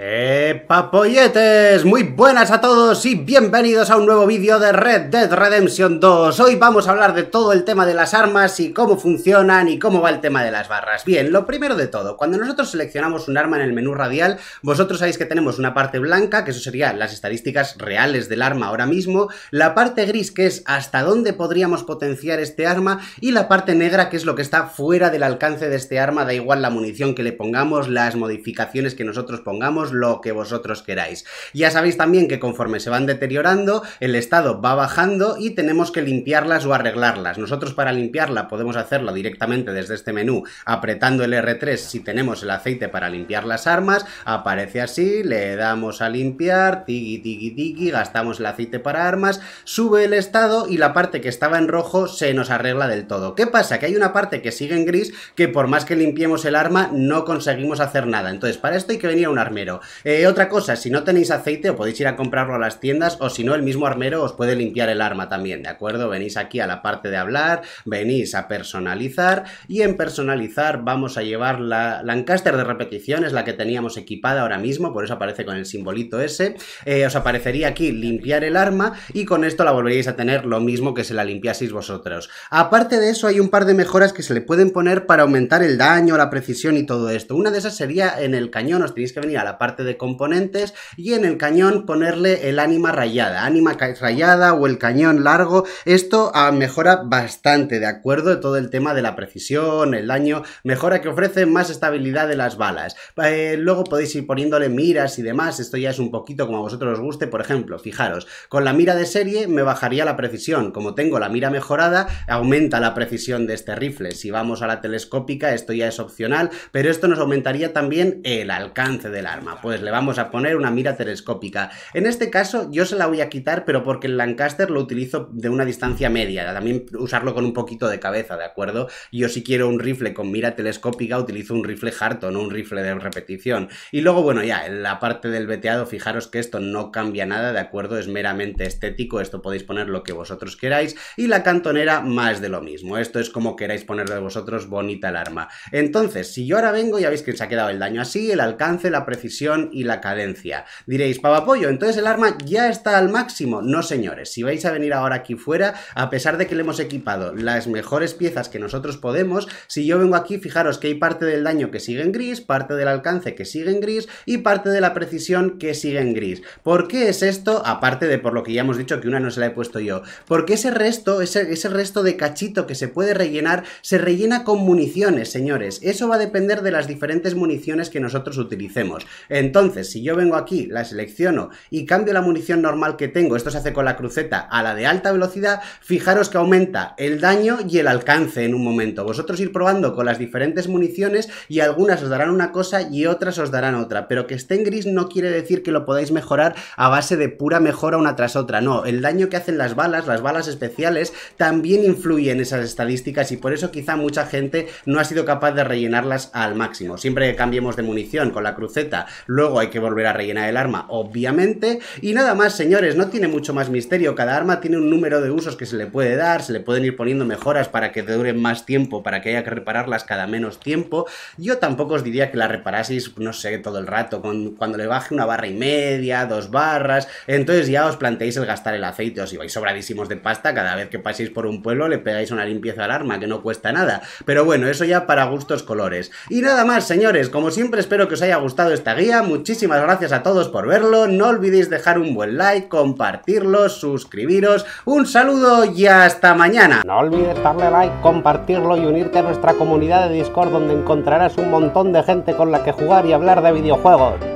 Eh, papoyetes! Muy buenas a todos y bienvenidos a un nuevo vídeo de Red Dead Redemption 2. Hoy vamos a hablar de todo el tema de las armas y cómo funcionan y cómo va el tema de las barras. Bien, lo primero de todo, cuando nosotros seleccionamos un arma en el menú radial, vosotros sabéis que tenemos una parte blanca, que eso serían las estadísticas reales del arma ahora mismo, la parte gris, que es hasta dónde podríamos potenciar este arma, y la parte negra, que es lo que está fuera del alcance de este arma, da igual la munición que le pongamos, las modificaciones que nosotros pongamos, lo que vosotros queráis. Ya sabéis también que conforme se van deteriorando, el estado va bajando y tenemos que limpiarlas o arreglarlas. Nosotros para limpiarla podemos hacerlo directamente desde este menú, apretando el R3 si tenemos el aceite para limpiar las armas, aparece así, le damos a limpiar, tiki tiki tiki, gastamos el aceite para armas, sube el estado y la parte que estaba en rojo se nos arregla del todo. ¿Qué pasa? Que hay una parte que sigue en gris que por más que limpiemos el arma no conseguimos hacer nada. Entonces para esto hay que venir a un armero. Eh, otra cosa, si no tenéis aceite, o podéis ir a comprarlo a las tiendas o si no, el mismo armero os puede limpiar el arma también, ¿de acuerdo? Venís aquí a la parte de hablar, venís a personalizar y en personalizar vamos a llevar la Lancaster de repetición, es la que teníamos equipada ahora mismo, por eso aparece con el simbolito ese. Eh, os aparecería aquí limpiar el arma y con esto la volveríais a tener lo mismo que se la limpiaseis vosotros. Aparte de eso, hay un par de mejoras que se le pueden poner para aumentar el daño, la precisión y todo esto. Una de esas sería en el cañón, os tenéis que venir a la parte parte de componentes y en el cañón ponerle el ánima rayada, ánima rayada o el cañón largo. Esto ah, mejora bastante, ¿de acuerdo? Todo el tema de la precisión, el daño, mejora que ofrece más estabilidad de las balas. Eh, luego podéis ir poniéndole miras y demás, esto ya es un poquito como a vosotros os guste, por ejemplo, fijaros, con la mira de serie me bajaría la precisión, como tengo la mira mejorada, aumenta la precisión de este rifle, si vamos a la telescópica esto ya es opcional, pero esto nos aumentaría también el alcance del arma. Pues le vamos a poner una mira telescópica. En este caso yo se la voy a quitar, pero porque el Lancaster lo utilizo de una distancia media, también usarlo con un poquito de cabeza, ¿de acuerdo? Yo si quiero un rifle con mira telescópica utilizo un rifle Harton, un rifle de repetición. Y luego, bueno, ya, en la parte del veteado, fijaros que esto no cambia nada, ¿de acuerdo? Es meramente estético, esto podéis poner lo que vosotros queráis. Y la cantonera, más de lo mismo. Esto es como queráis poner de vosotros, bonita el arma. Entonces, si yo ahora vengo, ya veis que se ha quedado el daño así, el alcance, la precisión y la cadencia. Diréis, pollo, entonces el arma ya está al máximo. No, señores, si vais a venir ahora aquí fuera, a pesar de que le hemos equipado las mejores piezas que nosotros podemos, si yo vengo aquí, fijaros que hay parte del daño que sigue en gris, parte del alcance que sigue en gris y parte de la precisión que sigue en gris. ¿Por qué es esto? Aparte de por lo que ya hemos dicho que una no se la he puesto yo. Porque ese resto, ese resto de cachito que se puede rellenar, se rellena con municiones, señores. Eso va a depender de las diferentes municiones que nosotros utilicemos. Entonces, si yo vengo aquí, la selecciono y cambio la munición normal que tengo, esto se hace con la cruceta, a la de alta velocidad, fijaros que aumenta el daño y el alcance en un momento. Vosotros ir probando con las diferentes municiones y algunas os darán una cosa y otras os darán otra, pero que esté en gris no quiere decir que lo podáis mejorar a base de pura mejora una tras otra, no, el daño que hacen las balas, las balas especiales, también influye en esas estadísticas y por eso quizá mucha gente no ha sido capaz de rellenarlas al máximo. Siempre que cambiemos de munición con la cruceta Luego hay que volver a rellenar el arma, obviamente. Y nada más, señores, no tiene mucho más misterio. Cada arma tiene un número de usos que se le puede dar, se le pueden ir poniendo mejoras para que te duren más tiempo, para que haya que repararlas cada menos tiempo. Yo tampoco os diría que la reparaseis, no sé, todo el rato, cuando le baje una barra y media, dos barras. Entonces ya os planteéis el gastar el aceite, os vais sobradísimos de pasta, cada vez que paséis por un pueblo le pegáis una limpieza al arma, que no cuesta nada. Pero bueno, eso ya para gustos colores. Y nada más, señores, como siempre espero que os haya gustado esta guía. Muchísimas gracias a todos por verlo. No olvidéis dejar un buen like, compartirlo, suscribiros. Un saludo y hasta mañana. No olvides darle like, compartirlo y unirte a nuestra comunidad de Discord donde encontrarás un montón de gente con la que jugar y hablar de videojuegos.